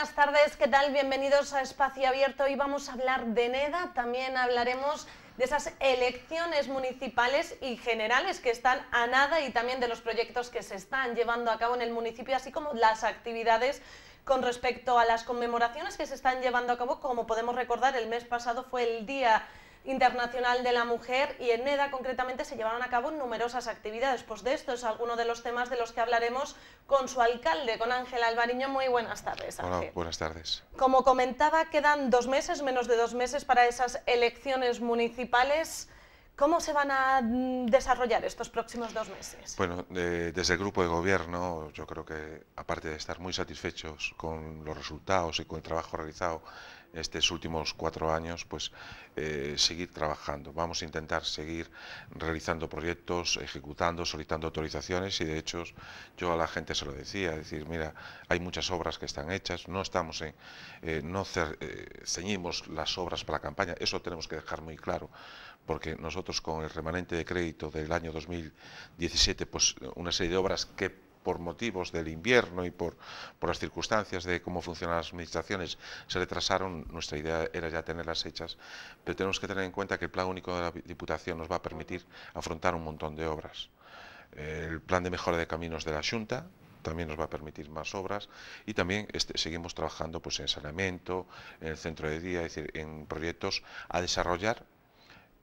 buenas tardes, ¿qué tal? Bienvenidos a Espacio Abierto. Hoy vamos a hablar de NEDA, también hablaremos de esas elecciones municipales y generales que están a nada y también de los proyectos que se están llevando a cabo en el municipio, así como las actividades con respecto a las conmemoraciones que se están llevando a cabo. Como podemos recordar, el mes pasado fue el Día Internacional de la Mujer y en NEDA concretamente se llevaron a cabo numerosas actividades. Pues de esto es alguno de los temas de los que hablaremos con su alcalde, con Ángel Alvariño. Muy buenas tardes, Hola, buenas tardes. Como comentaba, quedan dos meses, menos de dos meses para esas elecciones municipales. ¿Cómo se van a mm, desarrollar estos próximos dos meses? Bueno, desde el grupo de gobierno, yo creo que aparte de estar muy satisfechos con los resultados y con el trabajo realizado estos últimos cuatro años, pues eh, seguir trabajando. Vamos a intentar seguir realizando proyectos, ejecutando, solicitando autorizaciones y de hecho yo a la gente se lo decía, decir, mira, hay muchas obras que están hechas, no estamos en, eh, no eh, ceñimos las obras para la campaña, eso tenemos que dejar muy claro, porque nosotros con el remanente de crédito del año 2017, pues una serie de obras que por motivos del invierno y por, las circunstancias de cómo funcionan las administraciones, se retrasaron, nuestra idea era ya tenerlas hechas, pero tenemos que tener en cuenta que el Plan Único de la Diputación nos va a permitir afrontar un montón de obras. El Plan de Mejora de Caminos de la Junta, también nos va a permitir más obras y también este, seguimos trabajando pues en saneamiento, en el centro de día, es decir, en proyectos a desarrollar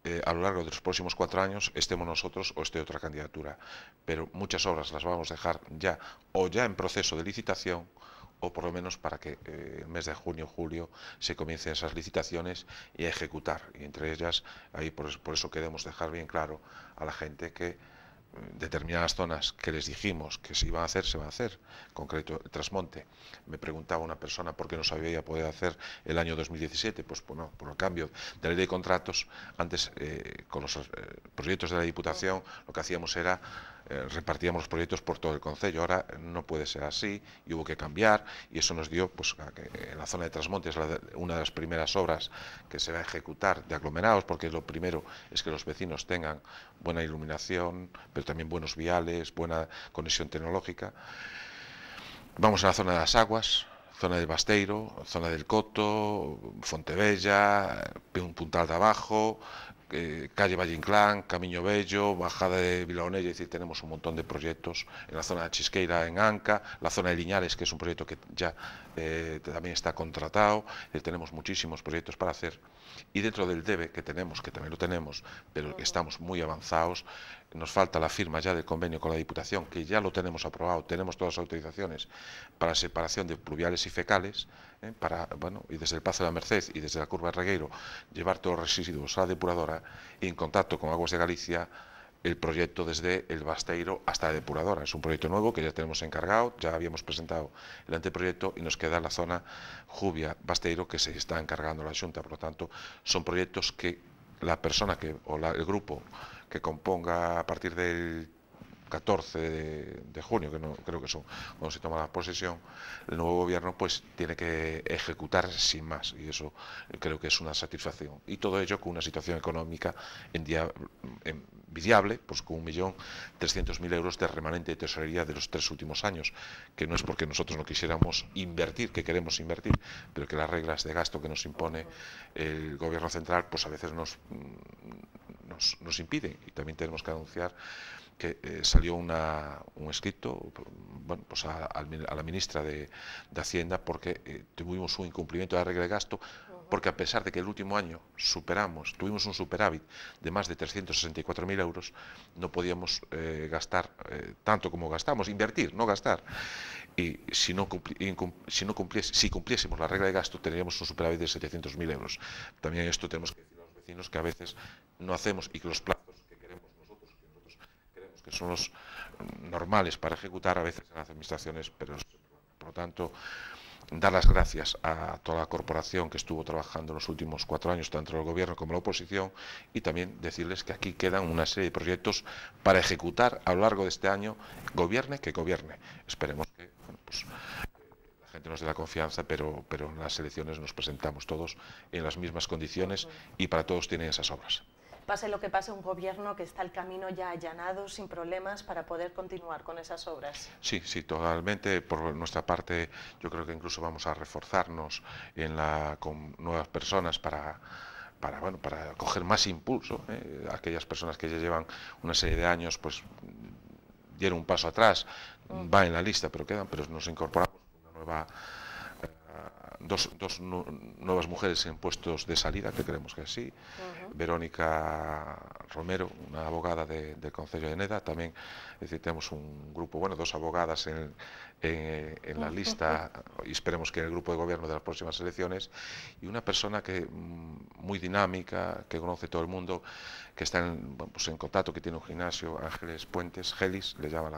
eh, a lo largo de los próximos cuatro años estemos nosotros o esté otra candidatura. Pero muchas obras las vamos a dejar ya o ya en proceso de licitación o por lo menos para que en eh, el mes de junio o julio se comiencen esas licitaciones y a ejecutar. Y entre ellas, ahí por eso queremos dejar bien claro a la gente que determinadas zonas que les dijimos que se iban a hacer, se van a hacer. concreto, el trasmonte. Me preguntaba una persona por qué no sabía había podido hacer el año 2017. Pues, no, por el cambio de ley de contratos, antes eh, con los eh, proyectos de la Diputación lo que hacíamos era eh, repartíamos los proyectos por todo el concello. Ahora no puede ser así y hubo que cambiar y eso nos dio, pues, eh, en la zona de Trasmonte, una de las primeras obras que se va a ejecutar de aglomerados, porque lo primero es que los vecinos tengan buena iluminación, pero también buenos viales, buena conexión tecnológica. Vamos a la zona de las aguas, zona del Basteiro, zona del Coto, Fontebella, un puntal de abajo, eh, calle Valle Inclán, Bello, Bajada de Vilaonella, es decir, tenemos un montón de proyectos en la zona de Chisqueira, en Anca, la zona de Liñares, que es un proyecto que ya eh, también está contratado, tenemos muchísimos proyectos para hacer. Y dentro del DEBE, que tenemos, que también lo tenemos, pero estamos muy avanzados, nos falta la firma ya del convenio con la Diputación, que ya lo tenemos aprobado, tenemos todas las autorizaciones para separación de pluviales y fecales, ¿eh? para, bueno, y desde el Pazo de la Merced y desde la curva de Regueiro, llevar todos los residuos a la depuradora y en contacto con Aguas de Galicia el proyecto desde el Basteiro hasta la depuradora. Es un proyecto nuevo que ya tenemos encargado, ya habíamos presentado el anteproyecto y nos queda la zona Jubia-Basteiro que se está encargando la Junta. Por lo tanto, son proyectos que la persona que, o el grupo que componga a partir del 14 de, junio, que no, creo que son cuando se toma la posesión, el nuevo gobierno pues tiene que ejecutar sin más y eso creo que es una satisfacción. Y todo ello con una situación económica envidiable, pues con 1.300.000 euros de remanente de tesorería de los tres últimos años, que no es porque nosotros no quisiéramos invertir, que queremos invertir, pero que las reglas de gasto que nos impone el gobierno central pues a veces nos, nos, nos impiden y también tenemos que anunciar que eh, salió un escrito pues a, la ministra de, Hacienda porque eh, tuvimos un incumplimiento de la regla de gasto, porque a pesar de que el último año superamos, tuvimos un superávit de más de 364.000 euros, no podíamos eh, gastar tanto como gastamos, invertir, no gastar. Y si no, si, si cumpliésemos la regla de gasto, tendríamos un superávit de 700.000 euros. También esto tenemos que decir a los vecinos que a veces no hacemos y que los planes son los normales para ejecutar a veces en las administraciones, pero por lo tanto dar las gracias a toda la corporación que estuvo trabajando en los últimos cuatro años, tanto el gobierno como la oposición, y también decirles que aquí quedan una serie de proyectos para ejecutar a lo largo de este año, gobierne que gobierne. Esperemos que pues, la gente nos dé la confianza, pero, pero en las elecciones nos presentamos todos en las mismas condiciones y para todos tienen esas obras pase lo que pase, un gobierno que está el camino ya allanado, sin problemas, para poder continuar con esas obras. Sí, sí, totalmente. Por nuestra parte, yo creo que incluso vamos a reforzarnos con nuevas personas para para, bueno, para coger más impulso. ¿eh? Aquellas personas que ya llevan una serie de años, pues dieron un paso atrás, mm. va en la lista, pero quedan, pero nos incorporamos una nueva dos, dos nuevas mujeres en puestos de salida, que creemos que sí. Verónica Romero, una abogada del Consejo de Neda, también es decir, tenemos un grupo, bueno, dos abogadas eh, en, la lista y esperemos que en el grupo de gobierno de las próximas elecciones, y una persona que mm, muy dinámica, que conoce todo el mundo, que está pues en, contacto, que tiene un gimnasio, Ángeles Puentes, Gelis, le llaman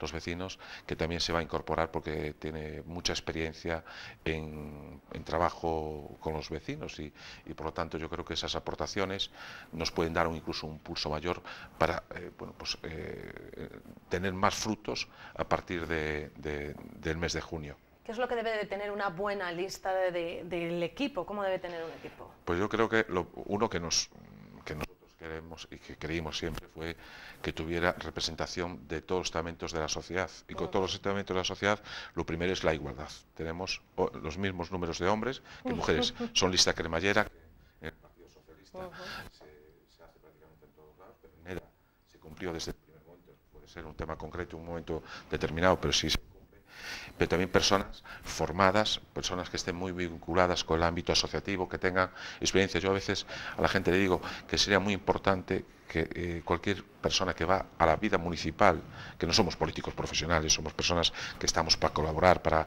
los vecinos, que también se va a incorporar porque tiene mucha experiencia en, en trabajo con los vecinos y, y por lo tanto yo creo que esas aportaciones nos pueden dar un, incluso un un pulso mayor para eh, bueno, pues, eh, tener más frutos a partir de, del mes de junio. ¿Qué es lo que debe de tener una buena lista de, del equipo? ¿Cómo debe tener un equipo? Pues yo creo que lo, uno que nos que nosotros queremos y que creímos siempre fue que tuviera representación de todos los estamentos de la sociedad. Y con todos los estamentos de la sociedad, lo primero es la igualdad. Tenemos los mismos números de hombres que mujeres. Son lista cremallera, el Partido Socialista desde el primer momento. Puede ser un tema concreto, un momento determinado, pero sí se cumple. Pero también personas formadas, personas que estén muy vinculadas con el ámbito asociativo, que tengan experiencias, Yo a veces a la gente le digo que sería muy importante que eh, cualquier persona que va a la vida municipal, que no somos políticos profesionales, somos personas que estamos para colaborar, para,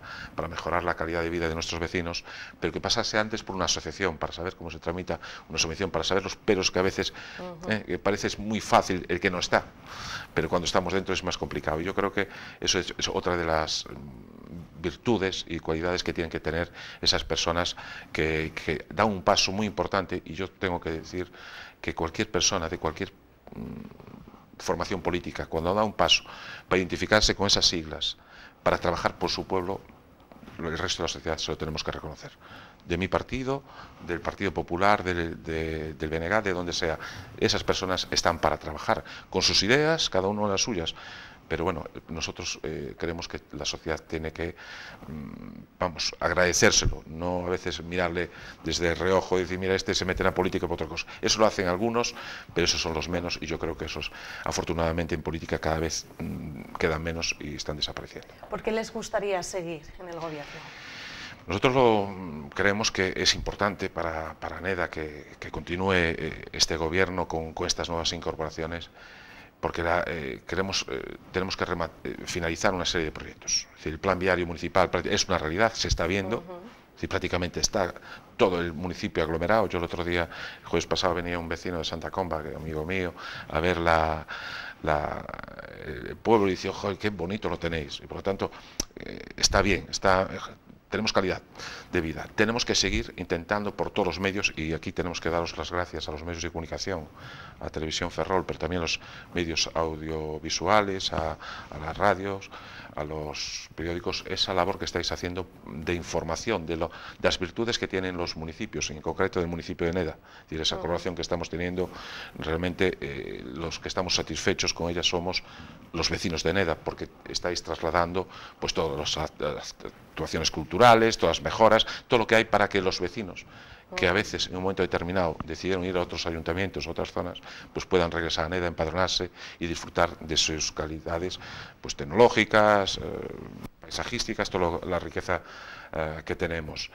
mejorar la calidad de vida de nuestros vecinos, pero que pasase antes por una asociación para saber cómo se tramita una asociación para saber los peros que a veces eh, parece muy fácil el que no está, pero cuando estamos dentro es más complicado. yo creo que eso es, otra de las mm, virtudes y cualidades que tienen que tener esas personas que, que, dan un paso muy importante y yo tengo que decir que cualquier persona de cualquier mm, formación política, cuando da un paso para identificarse con esas siglas, para trabajar por su pueblo, el resto de la sociedad se lo tenemos que reconocer. De mi partido, del Partido Popular, del, de, de donde sea, esas personas están para trabajar con sus ideas, cada uno las suyas. Pero bueno, nosotros eh, creemos que la sociedad tiene que, mm, vamos, agradecérselo, no a veces mirarle desde el reojo y decir, mira, este se mete en la política por otra cosa. Eso lo hacen algunos, pero esos son los menos y yo creo que esos, afortunadamente, en política cada vez mm, quedan menos y están desapareciendo. ¿Por qué les gustaría seguir en el gobierno? Nosotros lo, mm, creemos que es importante para, para NEDA que, continúe eh, este gobierno con, con estas nuevas incorporaciones porque la, eh, queremos, eh, tenemos que eh, finalizar una serie de proyectos. el plan viario municipal es una realidad, se está viendo. prácticamente está todo el municipio aglomerado. Yo el otro día, jueves pasado, venía un vecino de Santa Comba, que amigo mío, a ver la, el pueblo y dice, joder, qué bonito lo tenéis. Y por lo tanto, está bien, está, tenemos calidad de vida. Tenemos que seguir intentando por todos los medios, y aquí tenemos que daros las gracias a los medios de comunicación, a Televisión Ferrol, pero también a los medios audiovisuales, a, las radios, a los periódicos esa labor que estáis haciendo de información, de, las virtudes que tienen los municipios, en concreto del municipio de Neda. Es decir, esa colaboración que estamos teniendo, realmente eh, los que estamos satisfechos con ella somos los vecinos de Neda, porque estáis trasladando pues todas las actuaciones culturales, todas las mejoras, todo lo que hay para que los vecinos que a veces en un momento determinado decidieron ir a otros ayuntamientos, a otras zonas, pues puedan regresar a NEDA, empadronarse y disfrutar de sus calidades pues, tecnológicas, eh, paisajísticas, toda la riqueza eh, que tenemos.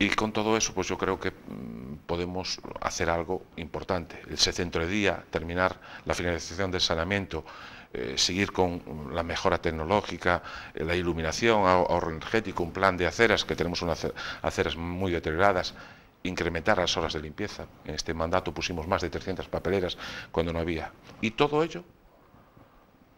Y con todo eso, pues yo creo que mm, podemos hacer algo importante. Ese centro de día, terminar la finalización del saneamiento, eh, seguir con la mejora tecnológica, la iluminación, ahorro energético, un plan de aceras, que tenemos unas aceras muy deterioradas, incrementar las horas de limpieza. En este mandato pusimos más de 300 papeleras cuando no había. Y todo ello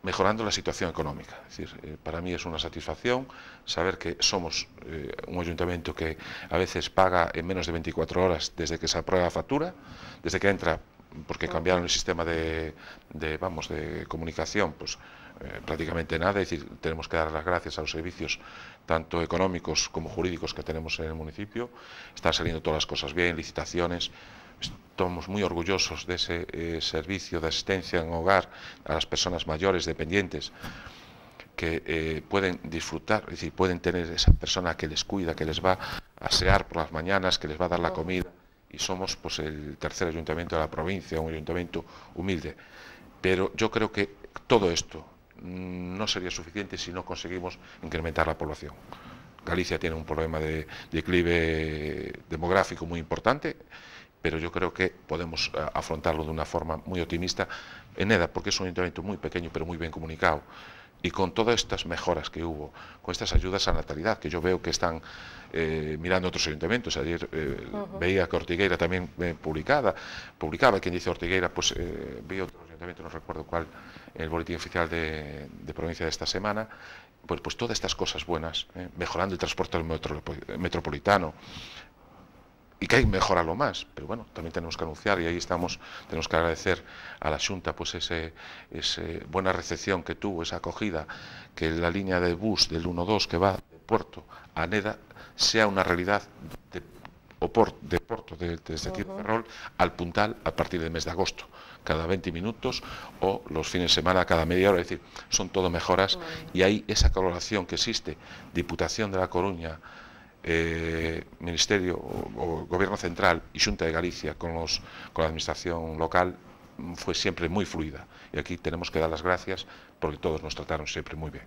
mejorando la situación económica. decir, eh, para mí es una satisfacción saber que somos eh, un ayuntamiento que a veces paga en menos de 24 horas desde que se aprueba la factura, desde que entra, porque cambiaron el sistema de, vamos, de comunicación, pues eh, prácticamente nada. Es decir, tenemos que dar las gracias a los servicios tanto económicos como jurídicos que tenemos en el municipio. Están saliendo todas las cosas bien, licitaciones. Estamos muy orgullosos de ese eh, servicio de asistencia en hogar a las personas mayores, dependientes, que eh, pueden disfrutar, es decir, pueden tener esa persona que les cuida, que les va a asear por las mañanas, que les va a dar la comida. Y somos pues, el tercer ayuntamiento de la provincia, un ayuntamiento humilde. Pero yo creo que todo esto, Mm, no sería suficiente si no conseguimos incrementar la población. Galicia tiene un problema de declive demográfico muy importante, pero yo creo que podemos eh, afrontarlo de una forma muy optimista en EDA, porque es un ayuntamiento muy pequeño, pero muy bien comunicado. Y con todas estas mejoras que hubo, con estas ayudas a natalidad, que yo veo que están eh, mirando otros ayuntamientos, ayer eh, veía que Ortigueira también publicada, publicaba, quien dice Ortigueira, pues veía otros no recuerdo cuál, el boletín oficial de, provincia de esta semana, pues, pues todas estas cosas buenas, ¿eh? mejorando el transporte metropolitano, y que hay que mejorarlo más, pero bueno, también tenemos que anunciar y ahí estamos, tenemos que agradecer a la Junta pues ese, buena recepción que tuvo, esa acogida, que la línea de bus del 1-2 que va de Puerto a Neda sea una realidad de, de desde de, de, de, al Puntal a partir del mes de agosto cada 20 minutos o los fines de semana cada media hora. Es decir, son todo mejoras y ahí esa colaboración que existe. Diputación de La Coruña, eh, Ministerio o, Gobierno Central y Junta de Galicia con, los, con la Administración local fue siempre muy fluida. Y aquí tenemos que dar las gracias porque todos nos trataron siempre muy bien.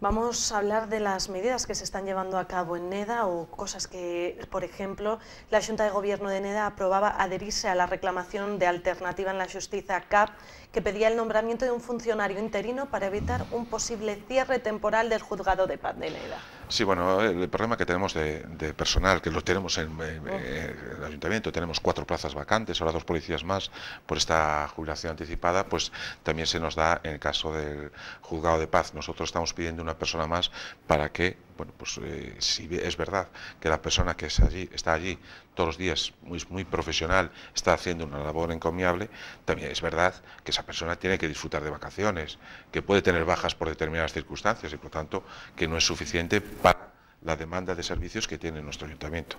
Vamos a hablar de las medidas que se están llevando a cabo en NEDA o cosas que, por ejemplo, la Junta de Gobierno de NEDA aprobaba adherirse a la reclamación de alternativa en la justicia CAP que pedía el nombramiento de un funcionario interino para evitar un posible cierre temporal del juzgado de Paz de Neda. Sí, bueno, el problema que tenemos de, personal, que lo tenemos en, el ayuntamiento, tenemos cuatro plazas vacantes, ahora dos policías más por esta jubilación anticipada, pues también se nos da en el caso del juzgado de paz. Nosotros estamos pidiendo una persona más para que bueno, pues eh, si es verdad que la persona que está allí todos los días, muy, muy profesional, está haciendo una labor encomiable, también es verdad que esa persona tiene que disfrutar de vacaciones, que puede tener bajas por determinadas circunstancias y por tanto que no es suficiente para la demanda de servicios que tiene nuestro ayuntamiento.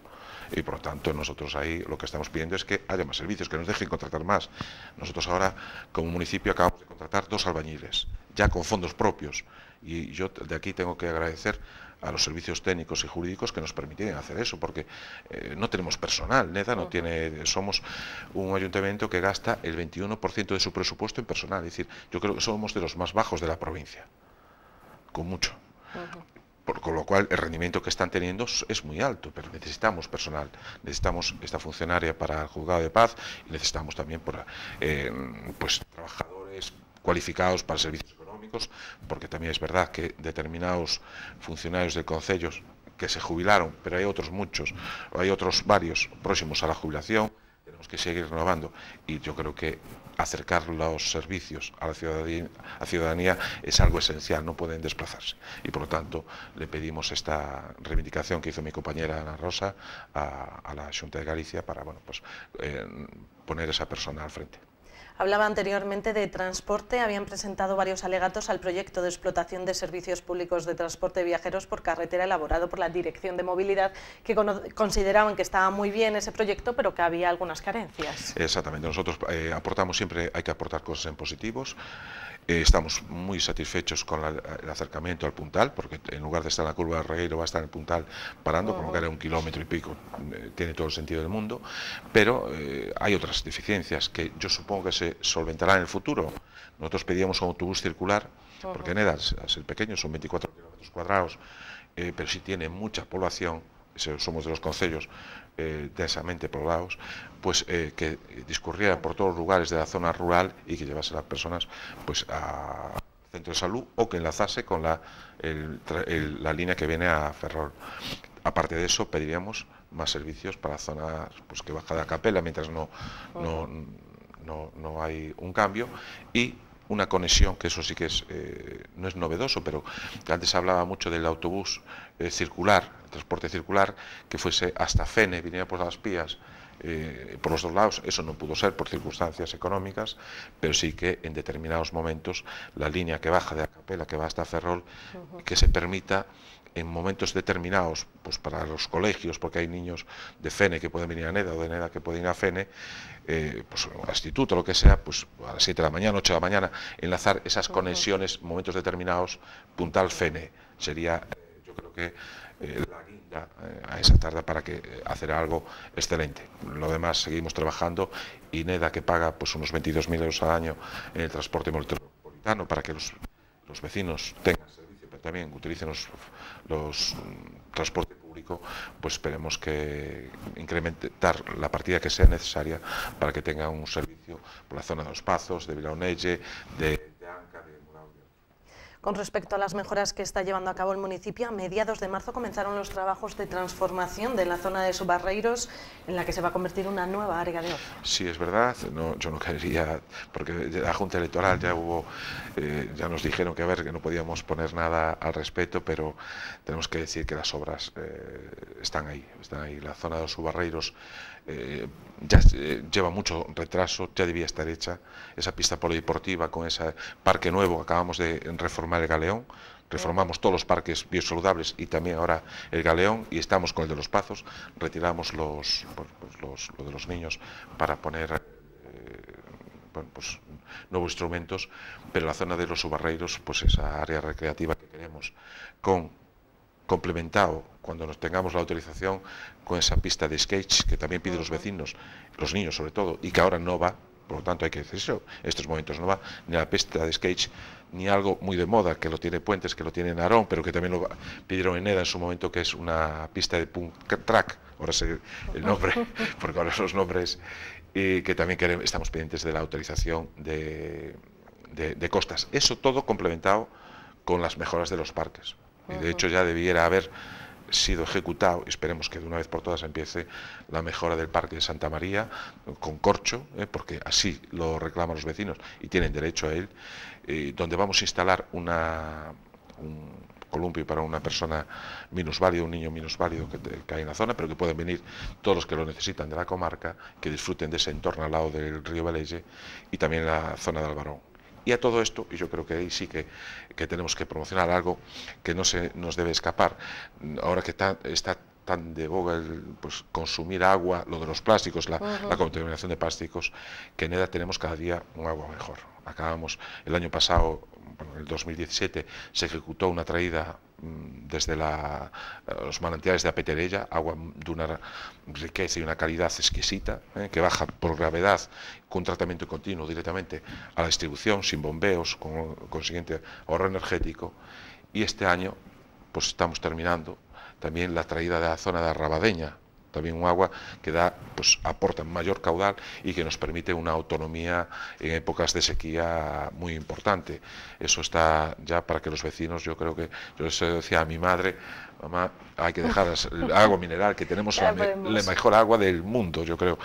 Y por lo tanto, nosotros ahí lo que estamos pidiendo es que haya más servicios, que nos dejen contratar más. Nosotros ahora, como municipio, acabamos de contratar dos albañiles, ya con fondos propios. Y yo de aquí tengo que agradecer a los servicios técnicos y jurídicos que nos permiten hacer eso, porque eh, no tenemos personal, NEDA no tiene, somos un ayuntamiento que gasta el 21% de su presupuesto en personal, es decir, yo creo que somos de los más bajos de la provincia, con mucho. con lo cual el rendimiento que están teniendo es muy alto, pero necesitamos personal, necesitamos esta funcionaria para el juzgado de paz y necesitamos también eh, pues, trabajadores cualificados para servicios porque también es verdad que determinados funcionarios de concellos que se jubilaron, pero hay otros muchos, hay otros varios próximos a la jubilación, tenemos que seguir renovando y yo creo que acercar los servicios a la ciudadanía, es algo esencial, no pueden desplazarse. Y por lo tanto le pedimos esta reivindicación que hizo mi compañera Ana Rosa a, la Junta de Galicia para bueno, pues, eh, poner esa persona al frente. Hablaba anteriormente de transporte. Habían presentado varios alegatos al proyecto de explotación de servicios públicos de transporte de viajeros por carretera elaborado por la Dirección de Movilidad, que consideraban que estaba muy bien ese proyecto, pero que había algunas carencias. Exactamente. Nosotros eh, aportamos siempre, hay que aportar cosas en positivos. Eh, estamos muy satisfechos con el acercamiento al puntal, porque en lugar de estar en la curva de Regueiro va a estar en el puntal parando, como que era un mm. kilómetro y pico, eh, tiene todo el sentido del mundo. Pero hay otras deficiencias que yo supongo que se solventará en el futuro. Nosotros pedíamos un autobús circular, porque en porque Neda, ser pequeño, son 24 kilómetros cuadrados, eh, pero si tiene mucha población, somos de los concellos eh, densamente poblados, pues eh, que discurriera por todos los lugares de la zona rural y que llevase las personas pues a centro de salud o que enlazase con la, la línea que viene a Ferrol. Aparte de eso, pediríamos más servicios para zonas pues, que bajan a capela mientras no, no no, hay un cambio, y una conexión, que eso sí que es, eh, no es novedoso, pero antes hablaba mucho del autobús eh, circular, transporte circular, que fuese hasta Fene, viniera por las Pías, eh, por los dos lados, eso no pudo ser por circunstancias económicas, pero sí que en determinados momentos la línea que baja de Acapela, que va hasta Ferrol, que se permita en momentos determinados, pues para los colegios, porque hay niños de FENE que pueden venir a NEDA o de NEDA que pueden ir a FENE, eh, pues al instituto, lo que sea, pues a las 7 de la mañana, 8 de la mañana, enlazar esas conexiones, momentos determinados, puntal FENE. Sería, eh, yo creo que, eh, la guinda a esa tarde para que hacer algo excelente. Lo demás seguimos trabajando y NEDA que paga pues unos 22.000 euros al año en el transporte metropolitano para que los vecinos tengan también utilicen los, los mm, transportes públicos, pues esperemos que incrementar la partida que sea necesaria para que tenga un servicio por la zona de los Pazos, de Vilaonelle, de con respecto a las mejoras que está llevando a cabo el municipio, a mediados de marzo comenzaron los trabajos de transformación de la zona de Subarreiros, en la que se va a convertir una nueva área de ocio. Sí, es verdad. yo no quería, porque la Junta Electoral ya hubo, eh, ya nos dijeron que a ver que no podíamos poner nada al respecto, pero tenemos que decir que las obras eh, están ahí, están ahí. La zona de Subarreiros eh, ya eh, lleva mucho retraso, ya debía estar hecha esa pista polideportiva con ese parque nuevo, acabamos de reformar el Galeón, reformamos todos los parques biosaludables y también ahora el Galeón y estamos con el de los Pazos, retiramos los, pues lo de los niños para poner eh, pues nuevos instrumentos, pero la zona de los subarreiros, pues esa área recreativa que queremos con complementado cuando nos tengamos la autorización con esa pista de skate que también piden los vecinos, los niños sobre todo, y que ahora no va, por lo tanto hay que decir eso, en estos momentos no va ni la pista de skate ni algo muy de moda, que lo tiene Puentes, que lo tiene Narón, pero que también lo pidieron en EDA en su momento, que es una pista de punk track, ahora sé el nombre, porque ahora son los nombres, y que también queremos, estamos pendientes de la autorización de costas. Eso todo complementado con las mejoras de los parques. Y de hecho ya debiera haber sido ejecutado, esperemos que de una vez por todas empiece la mejora del Parque de Santa María con corcho, ¿eh? porque así lo reclaman los vecinos y tienen derecho a él, eh, donde vamos a instalar un columpio para una persona minusválida, un niño minusválido que, que, hay en la zona, pero que pueden venir todos los que lo necesitan de la comarca, que disfruten de ese entorno al lado del río Valleje y también la zona de Albarón. Y a todo esto, y yo creo que ahí sí que, tenemos que promocionar algo que no se nos debe escapar, ahora que está tan de boga el pues, consumir agua, lo de los plásticos, la, contaminación de plásticos, que en Edad tenemos cada día un agua mejor. Acabamos el año pasado en el 2017 se ejecutó una traída mm, desde eh, los manantiales de Apeterella, agua de una riqueza y una calidad exquisita, eh, que baja por gravedad con tratamiento continuo directamente a la distribución, sin bombeos, con consiguiente ahorro energético. Y este año pues estamos terminando también la traída de la zona de Arrabadeña, también un agua que da, pues aporta mayor caudal y que nos permite una autonomía en épocas de sequía muy importante. Eso está ya para que los vecinos, yo creo que, yo les decía a mi madre, mamá, hay que dejar el agua mineral que tenemos, la, mejor agua del mundo, yo creo.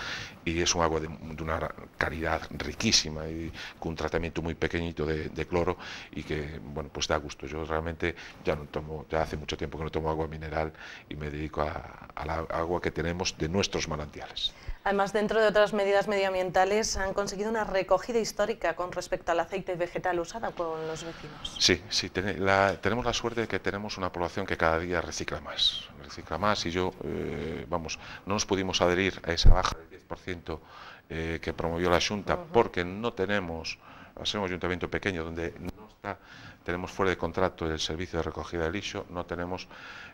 Y es un agua de, una calidad riquísima y con un tratamiento muy pequeñito de, cloro y que, bueno, pues da gusto. Yo realmente ya no tomo, ya hace mucho tiempo que no tomo agua mineral y me dedico a, a la agua que tenemos de nuestros manantiales. Además, dentro de otras medidas medioambientales, han conseguido una recogida histórica con respecto al aceite vegetal usado con los vecinos. Sí, sí, tenemos la suerte de que tenemos una población que cada día recicla más. Recicla más y yo, eh, vamos, no nos pudimos adherir a esa baja del 10% eh, que promovió la Junta porque no tenemos, hacemos un ayuntamiento pequeño donde no está, tenemos fuera de contrato el servicio de recogida de lixo, no tenemos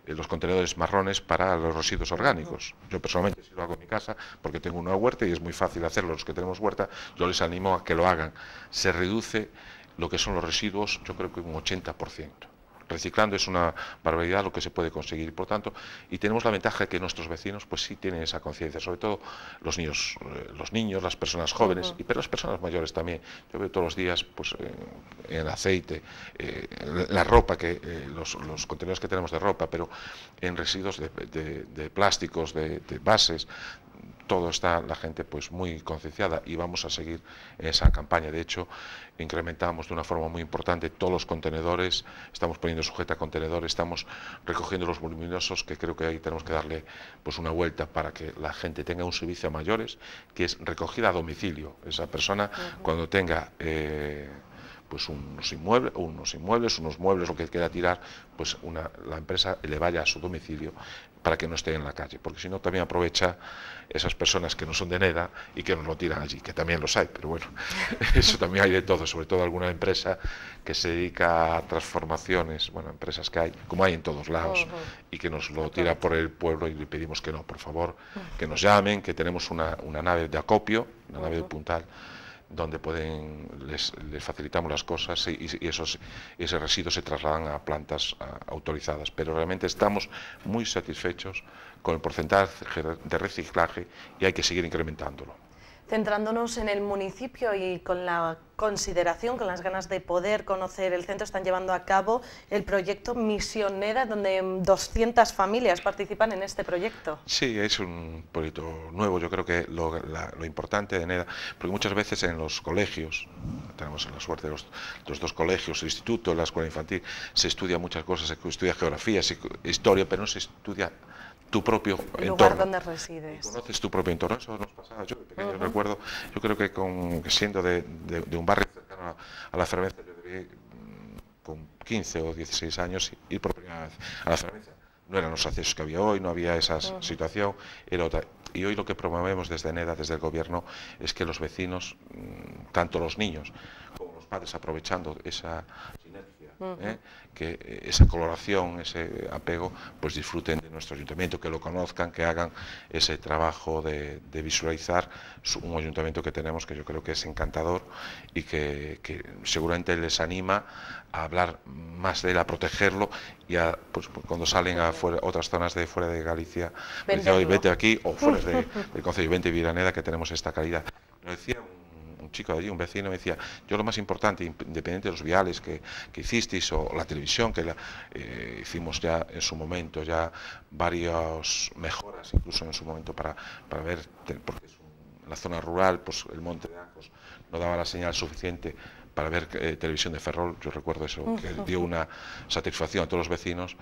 eh, los contenedores marrones para los residuos orgánicos. Yo personalmente si lo hago en mi casa porque tengo una huerta y es muy fácil hacerlo. Los que tenemos huerta, yo les animo a que lo hagan. Se reduce lo que son los residuos, yo creo que un 80% reciclando es una barbaridad lo que se puede conseguir, por tanto, y tenemos la ventaja de que nuestros vecinos pues sí tienen esa conciencia, sobre todo los niños, eh, los niños, las personas jóvenes, y pero las personas mayores también. Yo veo todos los días pues eh, en aceite, eh, la ropa, que los, contenidos que tenemos de ropa, pero en residuos de, de plásticos, de, de bases, todo está la gente pues muy concienciada y vamos a seguir esa campaña. De hecho, incrementamos de una forma muy importante todos los contenedores, estamos poniendo sujeta a contenedores, estamos recogiendo los voluminosos que creo que ahí tenemos que darle pues una vuelta para que la gente tenga un servicio a mayores que es recogida a domicilio. Esa persona cuando tenga eh, pues unos inmuebles, unos unos muebles, lo que quiera tirar, pues una, la empresa le vaya a su domicilio para que no esté en la calle, porque si no también aprovecha esas personas que no son de NEDA y que nos lo tiran allí, que también los hay, pero bueno, eso también hay de todo, sobre todo alguna empresa que se dedica a transformaciones, bueno, empresas que hay, como hay en todos lados, y que nos lo tira por el pueblo y le pedimos que no, por favor, que nos llamen, que tenemos una, una nave de acopio, una nave de puntal donde pueden les, facilitamos las cosas y, esos ese residuos se trasladan a plantas autorizadas. Pero realmente estamos muy satisfechos con el porcentaje de reciclaje y hay que seguir incrementándolo. Centrándonos en el municipio y con la consideración, con las ganas de poder conocer el centro, están llevando a cabo el proyecto Misionera, donde 200 familias participan en este proyecto. Sí, es un proyecto nuevo, yo creo que lo, importante de NEDA, porque muchas veces en los colegios, tenemos la suerte de los, dos colegios, el instituto, la escuela infantil, se estudia muchas cosas, se estudia geografía, historia, pero no se estudia tu propio entorno. lugar donde resides. conoces tu propio entorno. Eso nos pasaba yo de pequeño. Recuerdo, yo creo que con, siendo de, un barrio cercano a, la fermeza yo debí mm, con 15 o 16 años ir por primera vez a la fermeza No eran los accesos que había hoy, no había esa situación, era Y hoy lo que promovemos desde NEDA, desde el gobierno, es que los vecinos, mm, tanto los niños como los padres, aprovechando esa ¿eh? que eh, esa coloración, ese apego, pues disfruten de nuestro ayuntamiento, que lo conozcan, que hagan ese trabajo de, visualizar un ayuntamiento que tenemos que yo creo que es encantador y que, seguramente les anima a hablar más de él, a protegerlo y a, pues, pues, cuando salen a otras zonas de fuera de Galicia, pues vete, vete aquí o fuera del Concejo de Vente y Viraneda que tenemos esta calidad. Lo decía un chico allí, un vecino, me decía, yo lo más importante, independiente de los viales que, que hicisteis o la televisión, que eh, hicimos ya en su momento, ya varias mejoras, incluso en su momento para, ver, porque es un, la zona rural, pues el monte de Acos no daba la señal suficiente para ver eh, televisión de Ferrol, yo recuerdo eso, que dio una satisfacción a todos los vecinos,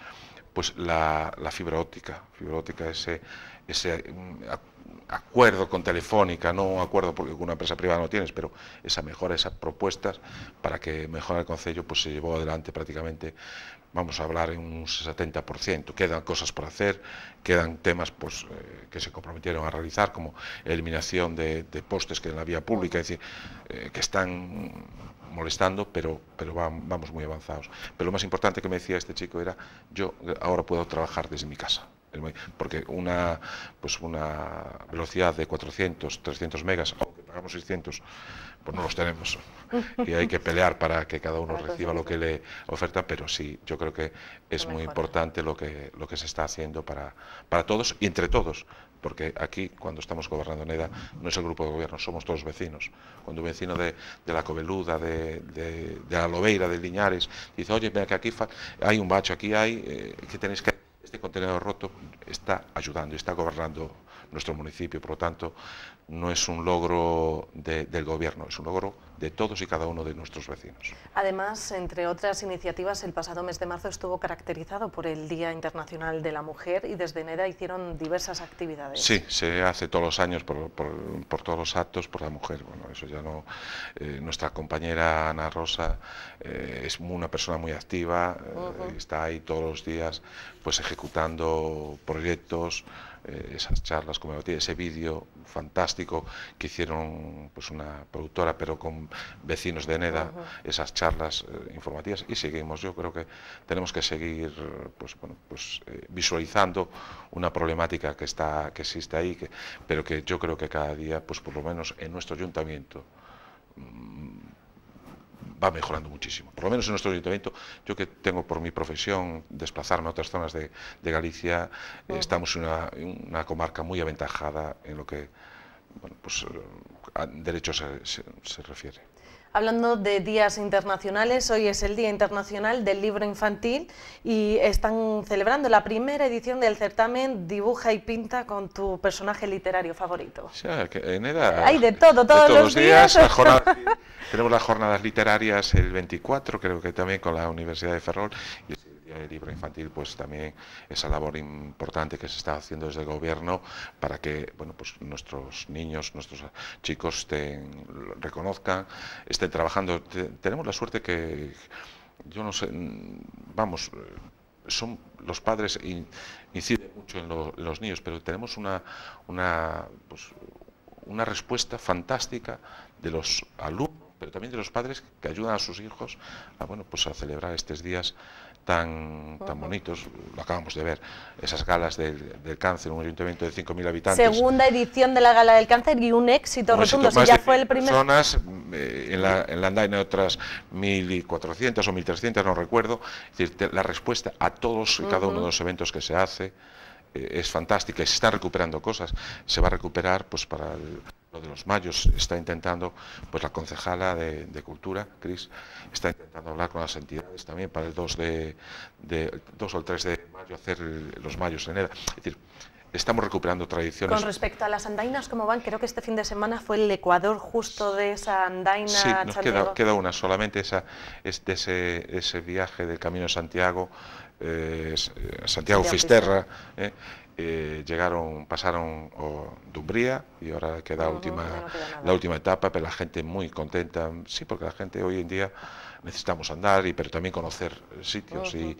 pues la, fibra óptica, fibra óptica ese, ese mm, acuerdo con Telefónica, no un acuerdo porque con una empresa privada no tienes, pero esa mejora, esas propuestas para que mejore el concello, pues se llevó adelante prácticamente, vamos a hablar en un 70%. Quedan cosas por hacer, quedan temas pues, eh, que se comprometieron a realizar, como eliminación de, postes que en la vía pública, es decir, eh, que están molestando, pero, pero vamos muy avanzados. Pero lo más importante que me decía este chico era, yo ahora puedo trabajar desde mi casa porque una pues una velocidad de 400, 300 megas, aunque pagamos 600, pues no los tenemos. Y hay que pelear para que cada uno reciba lo que le oferta, pero sí, yo creo que es muy importante lo que lo que se está haciendo para para todos y entre todos, porque aquí cuando estamos gobernando Neda no es el grupo de gobierno, somos todos vecinos. Cuando un vecino de, la Cobeluda, de, de, de, la Lobeira, de Liñares, dice, oye, mira que aquí hay un bacho, aquí hay, eh, que tenéis que este contenedor roto está ayudando, está gobernando nuestro municipio. Por lo tanto, no es un logro del Gobierno, es un logro de todos y cada uno de nuestros vecinos. Además, entre otras iniciativas, el pasado mes de marzo estuvo caracterizado por el Día Internacional de la Mujer y desde NEDA hicieron diversas actividades. Sí, se hace todos los años por, todos los actos por la mujer. Bueno, eso ya no. Eh, nuestra compañera Ana Rosa eh, es una persona muy activa, eh, está ahí todos los días pues ejecutando proyectos. Eh, esas charlas ese vídeo fantástico que hicieron pues una productora, pero con vecinos de Neda, esas charlas eh, informativas y seguimos. Yo creo que tenemos que seguir pues, pues, eh, visualizando una problemática que está que existe ahí, pero que yo creo que cada día, pues por lo menos en nuestro ayuntamiento mm, va mejorando muchísimo. Por lo menos en nuestro ayuntamiento, yo que tengo por mi profesión desplazarme a otras zonas de, Galicia, eh, estamos en una, comarca muy aventajada en lo que pues, eh, a derechos se refiere. Hablando de días internacionales, hoy es el Día Internacional del Libro Infantil y están celebrando la primera edición del certamen Dibuja y Pinta con tu personaje literario favorito. O en Hay de todo, todos, los días. tenemos las jornadas literarias el 24, creo que también con la Universidad de Ferrol. Eh, libro infantil, pues también esa labor importante que se está haciendo desde el gobierno para que bueno, pues nuestros niños, nuestros chicos estén reconozcan, estén trabajando. tenemos la suerte que, yo no sé, mm, vamos, eh, son los padres inciden mucho en, los niños, pero tenemos una, una, pues, una respuesta fantástica de los alumnos pero también de los padres que ayudan a sus hijos a bueno pues a celebrar estos días tan, tan bonitos, lo acabamos de ver, esas galas del, del cáncer, un ayuntamiento de 5.000 habitantes. Segunda edición de la gala del cáncer y un éxito rotundo, si ya fue el primero. Eh, en, la, en la andaina otras 1.400 o 1.300, no recuerdo, decir, la respuesta a todos y cada uno de los eventos que se hace eh, es fantástica se están recuperando cosas, se va a recuperar pues para... El, lo de los mayos está intentando, pues la concejala de, Cultura, Cris, está intentando hablar con las entidades también para el 2, de, o el 3 de mayo hacer los mayos en EDA. Es decir, estamos recuperando tradiciones. Con respecto a las andainas, ¿cómo van? Creo que este fin de semana fue el Ecuador justo de esa andaina. Sí, nos queda, una solamente, esa, ese, viaje del Camino de Santiago, eh, eh, Santiago Fisterra, eh, eh, llegaron, pasaron o Dumbría y ahora queda, última, la última etapa, pero la gente muy contenta, sí, porque la gente hoy en día necesitamos andar, y, pero también conocer sitios y,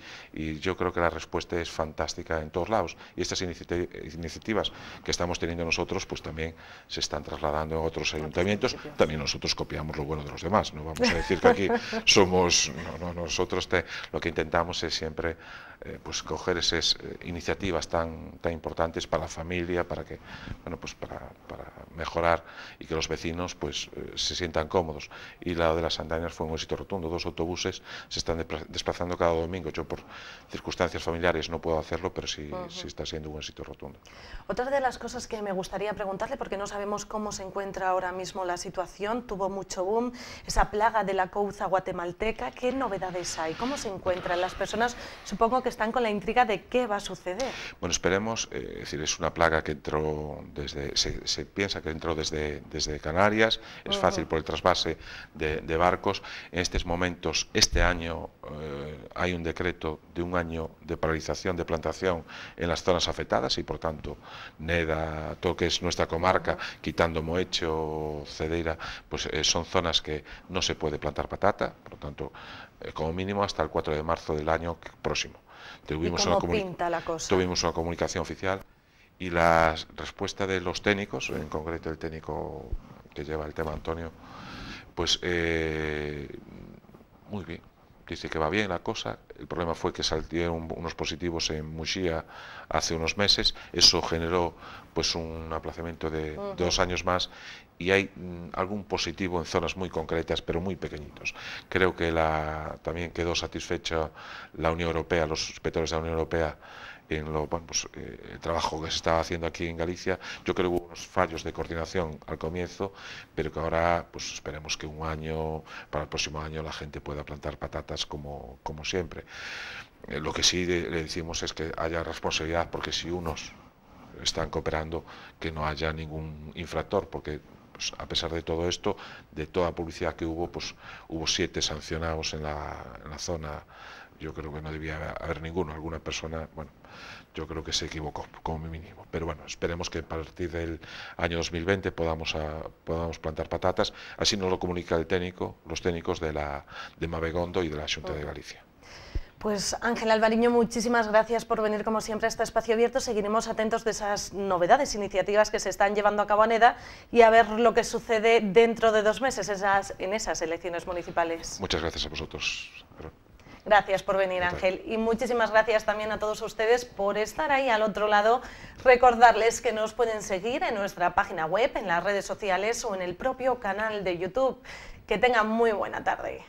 yo creo que la respuesta es fantástica en todos lados y estas iniciativas que estamos teniendo nosotros pues también se están trasladando a otros ayuntamientos, también nosotros copiamos lo bueno de los demás, no vamos a decir que aquí somos, no, nosotros lo que intentamos es siempre eh, pues coger esas eh, iniciativas tan, tan importantes para la familia, para que bueno pues para, para mejorar y que los vecinos pues eh, se sientan cómodos. Y la de las andañas fue un éxito rotundo. Dos autobuses se están desplazando cada domingo. Yo por circunstancias familiares no puedo hacerlo, pero sí, sí está siendo un éxito rotundo. Otra de las cosas que me gustaría preguntarle, porque no sabemos cómo se encuentra ahora mismo la situación, tuvo mucho boom, esa plaga de la couza guatemalteca, ¿qué novedades hay? ¿Cómo se encuentran las personas? Supongo que están con la intriga de qué va a suceder. Bueno, esperemos, eh, es decir, es una plaga que entró desde, se, piensa que entró desde, desde Canarias, es fácil por el trasvase de, barcos. En estos momentos, este año, eh, hay un decreto de un año de paralización de plantación en las zonas afectadas y por tanto, Neda, Toques nuestra comarca, quitando Moecho, Cedeira, pues eh, son zonas que no se puede plantar patata, por lo tanto, como mínimo hasta el 4 de marzo del año próximo. Tuvimos, una comunicación oficial y la respuesta de los técnicos, en concreto el técnico que lleva el tema Antonio, pues eh, muy bien, dice que va bien la cosa. El problema fue que salieron unos positivos en Muxía hace unos meses. Eso generó pues un aplazamiento de dos años más y hay mm, algún positivo en zonas muy concretas, pero muy pequeñitos. Creo que la, también quedó satisfecha la Unión Europea, los inspectores de la Unión Europea en eh, el trabajo que se estaba haciendo aquí en Galicia. Yo creo que hubo unos fallos de coordinación al comienzo, pero que ahora pues esperemos que un año, para el próximo año, la gente pueda plantar patatas como, como siempre. Eh, lo que sí le decimos es que haya responsabilidad, porque si unos están cooperando, que no haya ningún infractor, porque pues, a pesar de todo esto, de toda publicidad que hubo, pues hubo siete sancionados en la, en la zona. Yo creo que no debía haber ninguno. Alguna persona, bueno, yo creo que se equivocó como mínimo. Pero bueno, esperemos que a partir del año 2020 podamos, ah, podamos plantar patatas. Así nos lo comunica el técnico, los técnicos de, la, de Mabegondo y de la Junta de Galicia. Pues Ángel Alvariño, muchísimas gracias por venir como siempre a este espacio abierto. Seguiremos atentos de esas novedades, iniciativas que se están llevando a cabo en EDA y a ver lo que sucede dentro de dos meses en esas elecciones municipales. Muchas gracias a vosotros. Gracias por venir, Ángel. Y muchísimas gracias también a todos ustedes por estar ahí al otro lado. Recordarles que nos pueden seguir en nuestra página web, en las redes sociales o en el propio canal de YouTube. Que tengan muy buena tarde.